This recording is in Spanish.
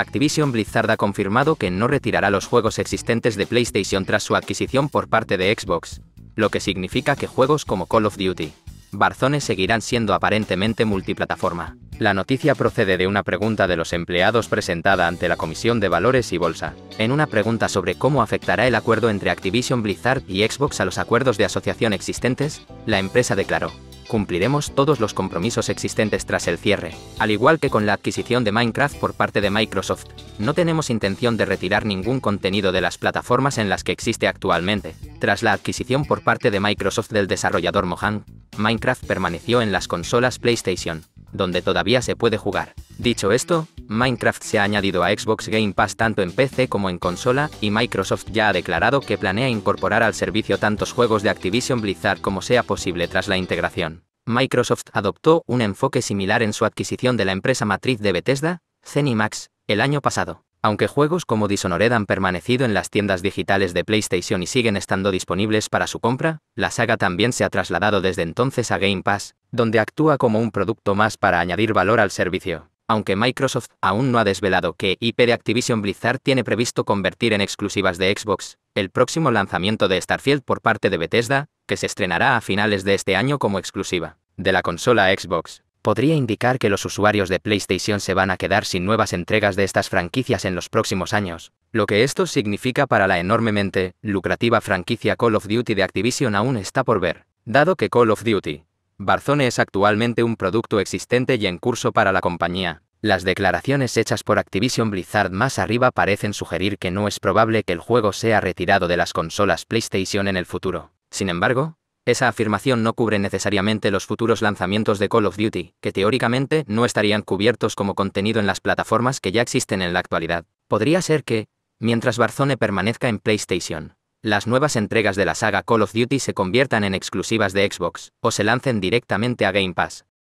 Activision Blizzard ha confirmado que no retirará los juegos existentes de PlayStation tras su adquisición por parte de Xbox, lo que significa que juegos como Call of Duty, Barzones seguirán siendo aparentemente multiplataforma. La noticia procede de una pregunta de los empleados presentada ante la Comisión de Valores y Bolsa, en una pregunta sobre cómo afectará el acuerdo entre Activision Blizzard y Xbox a los acuerdos de asociación existentes, la empresa declaró cumpliremos todos los compromisos existentes tras el cierre, al igual que con la adquisición de Minecraft por parte de Microsoft. No tenemos intención de retirar ningún contenido de las plataformas en las que existe actualmente. Tras la adquisición por parte de Microsoft del desarrollador Mohan, Minecraft permaneció en las consolas PlayStation, donde todavía se puede jugar. Dicho esto, Minecraft se ha añadido a Xbox Game Pass tanto en PC como en consola, y Microsoft ya ha declarado que planea incorporar al servicio tantos juegos de Activision Blizzard como sea posible tras la integración. Microsoft adoptó un enfoque similar en su adquisición de la empresa matriz de Bethesda, Zenimax, el año pasado. Aunque juegos como Dishonored han permanecido en las tiendas digitales de PlayStation y siguen estando disponibles para su compra, la saga también se ha trasladado desde entonces a Game Pass, donde actúa como un producto más para añadir valor al servicio aunque Microsoft aún no ha desvelado que IP de Activision Blizzard tiene previsto convertir en exclusivas de Xbox, el próximo lanzamiento de Starfield por parte de Bethesda, que se estrenará a finales de este año como exclusiva de la consola Xbox, podría indicar que los usuarios de PlayStation se van a quedar sin nuevas entregas de estas franquicias en los próximos años, lo que esto significa para la enormemente lucrativa franquicia Call of Duty de Activision aún está por ver, dado que Call of Duty, Barzone es actualmente un producto existente y en curso para la compañía. Las declaraciones hechas por Activision Blizzard más arriba parecen sugerir que no es probable que el juego sea retirado de las consolas PlayStation en el futuro. Sin embargo, esa afirmación no cubre necesariamente los futuros lanzamientos de Call of Duty, que teóricamente no estarían cubiertos como contenido en las plataformas que ya existen en la actualidad. Podría ser que, mientras Barzone permanezca en PlayStation, las nuevas entregas de la saga Call of Duty se conviertan en exclusivas de Xbox, o se lancen directamente a Game Pass.